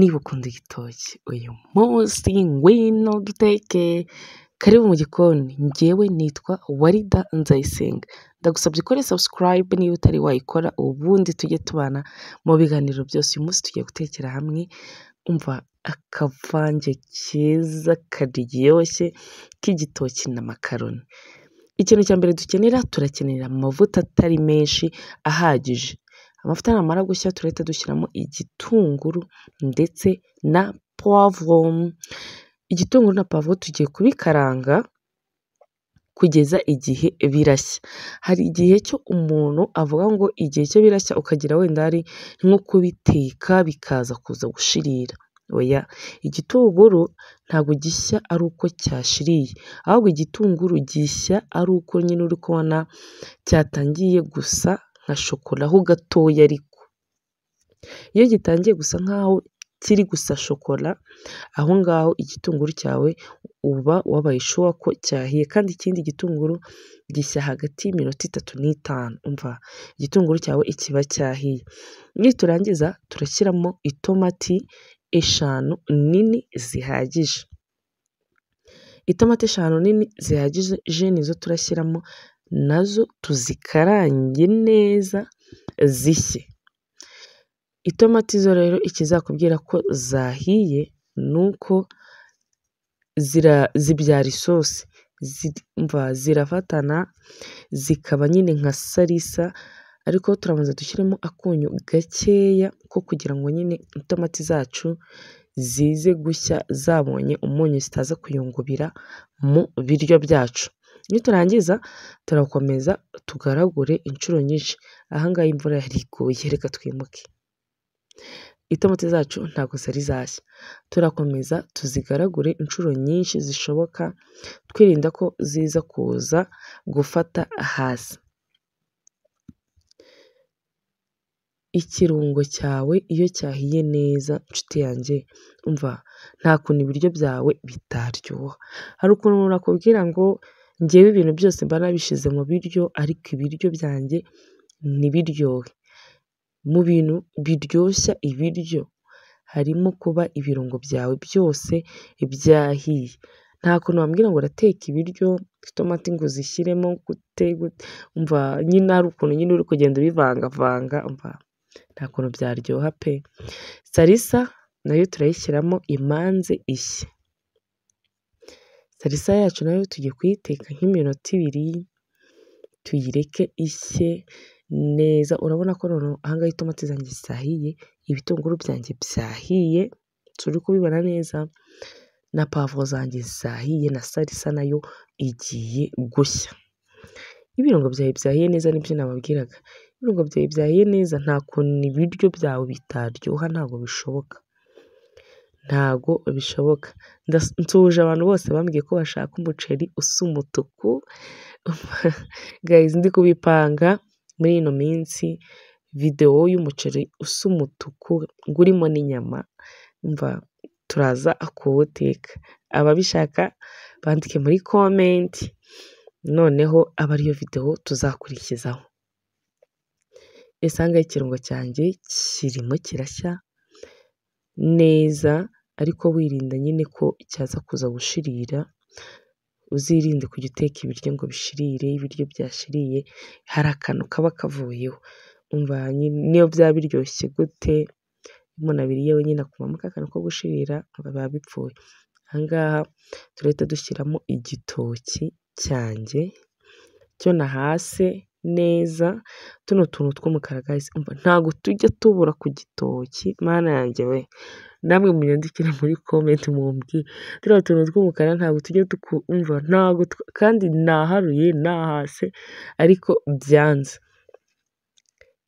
niba ukunda igitoki uyu munsi ngwino duteke karibu mu gikoni njyewe nitwa warida nzayisenga ndagusabye ukore subscribe niba utari wayikora ubundi tujye tubana mu biganiro byose uyu munsi tugiye gutekera hamwe umva akavange keza karyoshye k'igitoki na makaroni ikintu cya mbere dukenera turakenera amavuta atari menshi ahagije Amavuta namara gushya turahita dushyiramo igitunguru ndetse na puwavuro, igitunguru na puwavuro tugiye kubikaranga kugeza igihe birashya. Hari igihe cyo umuntu avuga ngo igihe cyo birashya ukagira wenda ari nko kubiteka bikaza kuza gushirira. Oya, igitunguru ntabwo gishya ari uko cyashiriye, ahubwo igitunguru gishya ari uko nyine uri kubona cyatangiye gusa. nka shokora ho gatoya ariko, iyo gitangiye gusa nk'aho kiri gusa shokora, aho ngaho igitunguru cyawe uba wabaye shuwa ko cyahiye, kandi ikindi gitunguru gishya hagati y'iminota itatu n'itanu, umva igitunguru cyawe ikiba cyahiye, turangiza turashyiramo itomati eshanu nini zihagije, itomati eshanu nini zihagije je nizo turashyiramo. nazo zo tuzikarange neza zishye. Itomati zo rero ikizakubwira ko zahiye ni uko zibyara isosi, umva zirafatana zikaba nyine nka salisa, ariko turabanza dushyiremo akunyu gakeya ko kugira ngo nyine itomati zacu zize gushya zabonye umunyu zitaza kuyungubira mu biryo byacu. niturangiza turakomeza tugaragure inshuro nyinshi aha ngaha imvura yariguye reka twimuke itomati zacu ntabwo zari zashya turakomeza tuzigaragure inshuro nyinshi zishoboka twirinda ko ziza kuza gufata hasi ikirungo cyawe iyo cyahiye neza nshuti yanjye umva nta kuntu ibiryo byawe bitaryoha hari ukuntu nakubwira ngo Njyewe ibintu byose mba nabishyize mu biryo ariko ibiryo byanjye ntibiryohe. Mu bintu biryoshya ibiryo harimo kuba ibirungo byawe byose byahiye. Nta kuntu wambwira ngo urateka ibiryo itomati ngo uzishyiremo gute gute, umva nyine hari ukuntu nyine uri kugenda ubivangavanga, umva nta kuntu byaryoha pe! Salisa na turayishyiramo imanze ishye. Salisa yacu nayo yo tugiye kuyiteka nk'iminota ibiri, tuyireke ishye neza. Urabona ko noneho aha itomati zanjye zahiye, ibitunguru byanjye byahiye, turi kubibona neza, na pavuro zanjye zahiye, na salisa nayo igiye gushya. Ibirungo byawe byahiye neza ni byo nababwiraga. Ibirungo byawe byahiye neza nta kuntu ibiryo byawe bitaryoha ntabwo bishoboka. ntago bishoboka, nsuhuje abantu bose bambwiye ko bashaka umuceri usa umutuku, gayizi ndi kubipanga muri ino minsi videwo y'umuceri usa umutuku urimo n'inyama, mva turaza kuwuteka, ababishaka bandike muri komenti, noneho abe ariyo videwo tuzakurikizaho. Isange y'ikirungo cyanjye kirimo kirashya neza ariko wirinda nyine ko icyaza kuza gushirira, uzirinde kujya uteka ibiryo ngo bishirire, ibiryo byashiriye hari akantu kaba kavuyeho, umva n'iyo byaba biryoshye gute iyo umuntu abiriye wenyine akumvamo ka ko gushirira biba bipfuye, aha turahita dushyiramo igitoki cyanjye cyo nahase. neza, tuno tuntu tw'umukara guys ntabwo tujya tubura ku gitoki mana yanjye we, namwe munyandikire muri comment mumbwire, turiya tuntu tw'umukara ntabwo tujya twumva ntabwo kandi naharuye nahase ariko byanze,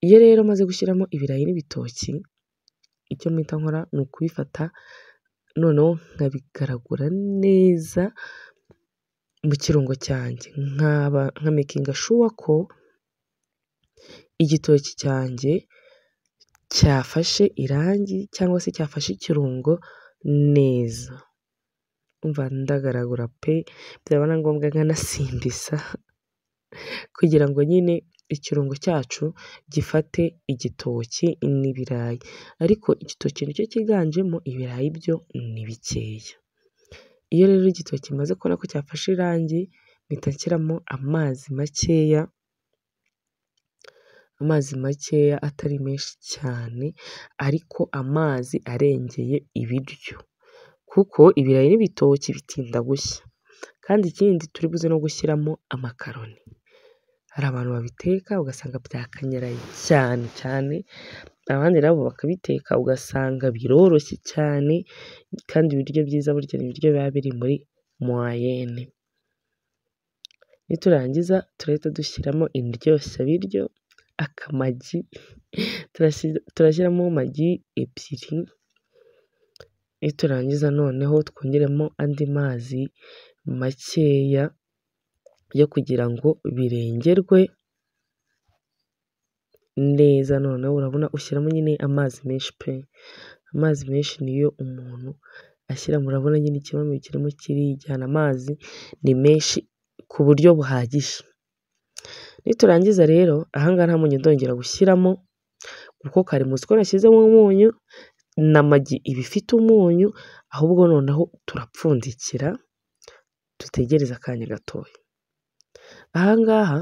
iyo rero maze gushyiramo ibirayi n'ibitoki icyo mpita nkora ni ukubifata noneho nkabigaragura neza mu kirungo cyanjye, nkaba nka mekinga shuwa ko. Igitoki cyanjye cyafashe irangi cyangwa se cyafashe ikirungo neza, umva ndagaragura pe! Byaba na ngombwa nkanasimbisa kugira ngo nyine ikirungo cyacu gifate igitoki n'ibirayi, ariko igitoki nicyo cyiganjemo ibirayi byo ni bikeya. Iyo rero igitoki kimaze kubona ko cyafashe irangi mpita nshyiramo amazi makeya. amazi makeya atari menshi cyane ariko amazi arengeye ibiryo, kuko ibirayi n'ibitoki bitinda gushya, kandi ikindi turi buze no gushyiramo amakaroni, hari abantu babiteka ugasanga byakanyaraye cyane cyane, abandi nabo bakabiteka ugasanga biroroshye cyane, kandi ibiryo byiza burya ni ibiryo biba biri muri muwayene, niturangiza turahita dushyiramo indyoshya biryo. akamagi, turashyiramo magi ebyiri, niturangiza noneho twongeremo andi mazi makeya yo kugira ngo birengerwe neza, noneho urabona ushyiramo nyine amazi menshi pe! Amazi menshi niyo umuntu ashyira, murabona nyine ikibambwe kirimo kirijyana, amazi ni menshi ku buryo buhagije. niturangiza rero aha ngaha nta munyu ndongera gushyiramo kuko kare muzi ko nashyizemo umunyu n'amagi iba ifite umunyu ahubwo noneho turapfundikira dutegereze akanya gatoya, ahangaha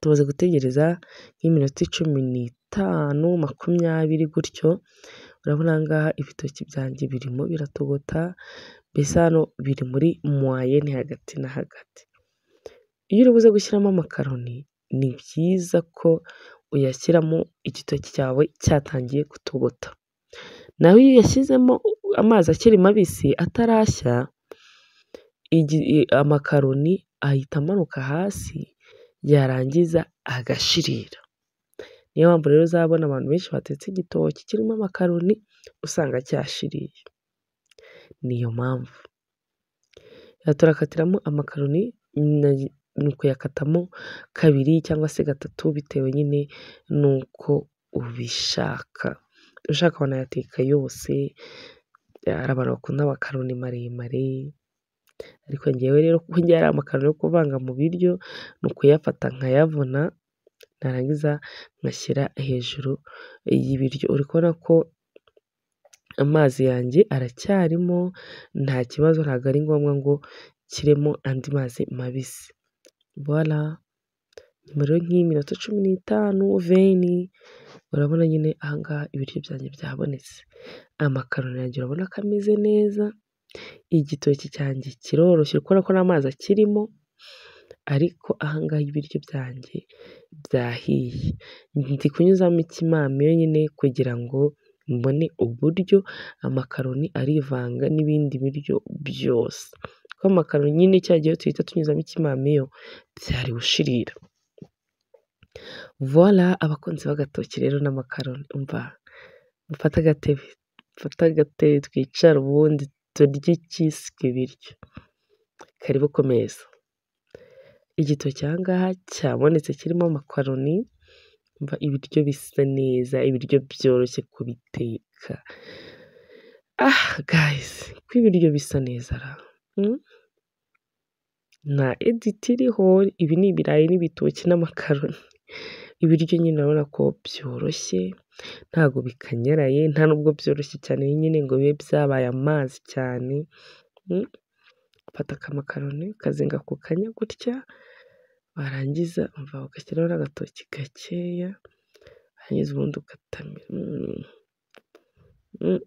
tumaze gutegereza nk'iminota cumi n'itanu makumyabiri gutyo, urabona aha ibitoki byanjye birimo biratogota mbese hano biri muri muwayene hagati na hagati. Iyo uri buze gushyiramo amakaroni ni byiza ko uyashyiramo igitoki cyawe cyatangiye gutogota, naho iyo uyashyizemo amazi akiri mabisi atarashya, amakaroni ahita amanuka hasi yarangiza agashirira. Niyo mpamvu rero uzabona abantu benshi batetse igitoki kirimo amakaroni usanga cyashiriye, niyo mpamvu. Turakatiramo amakaroni. ni ukuyakatamo kabiri cyangwa se gatatu bitewe nyine n'uko ubishaka, ushaka wanayateka yose, hari abantu bakunda amakaroni maremare, ariko njyewe rero kuko njya hari amakaroni yo kuvanga mu biryo, ni ukuyafata nkayavuna narangiza nkashyira hejuru y'ibiryo, uri kubona ko amazi yanjye aracyarimo nta kibazo, ntabwo ari ngombwa ngo nshyiremo andi mazi mabisi. voila nyuma rero nk'iminota cumi n'itanu veni urabona nyine aha ibiryo byanjye byabonetse, amakaroni yanjye urabona ko ameze neza, igitoki cyanjye kiroroshye uri kubona ko n'amazi akirimo ariko aha ibiryo byanjye byahiye, ndi kunyuzamo ikimamiyo nyine kugira ngo mbone uburyo amakaroni arivanga n'ibindi biryo byose. tw'amakaro nyine cya gihe duhita tunyuzamo ikimamiyo byari gushirira. Voila abakunzi b'agatoki rero n'amakaroni, umva mufate agatebe, mufate agatebe twicare ubundi turye ikiswe ibiryo. Karibu ku meza. Igitoki aha cyabonetse kirimo amakaroni, umva ibiryo bisa neza, ibiryo byoroshye kubiteka. Ah gayizi ko ibiryo bisa neza ra! Hmm. na editi iriho, ibi ni ibirayi n'ibitoki n'amakaroni, ibiryo nyine urabona ko byoroshye ntabwo bikanyaraye, nta nubwo byoroshye cyane nyine ngo bibe byabaye amazi cyane, ufata hmm. akamakaroni ukazenga ku kanya gutya, warangiza umva ugashyiraho n'agatoki gakeya, warangiza ubundi ugatamira. Hmm.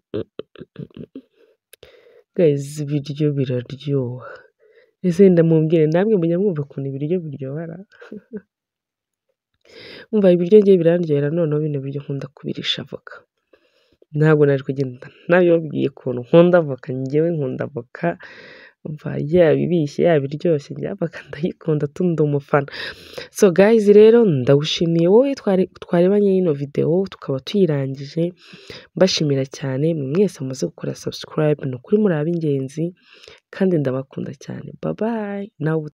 Gayizi ibiryo biraryoha, ese ndamubwire namwe mujya mwumva ukuntu ibiryo biryohera, umva ibiryo njyewe birandyohera noneho bino biryo nkunda kubirisha avoka, ntabwo nari kugenda ntabibabwiye ukuntu nkunda avoka, njyewe nkunda avoka. nkumva yaba ibishye yaba iryoshye njyampaka ndayikunda tu umufana so guys rero ndawushimiye wowe twarebanye n'ino videwo tukaba tuyirangije mbashimira cyane mwe mwese mumaze gukora subscribe ni ukuri muri ab'ingenzi kandi ndabakunda cyane bye bye nawe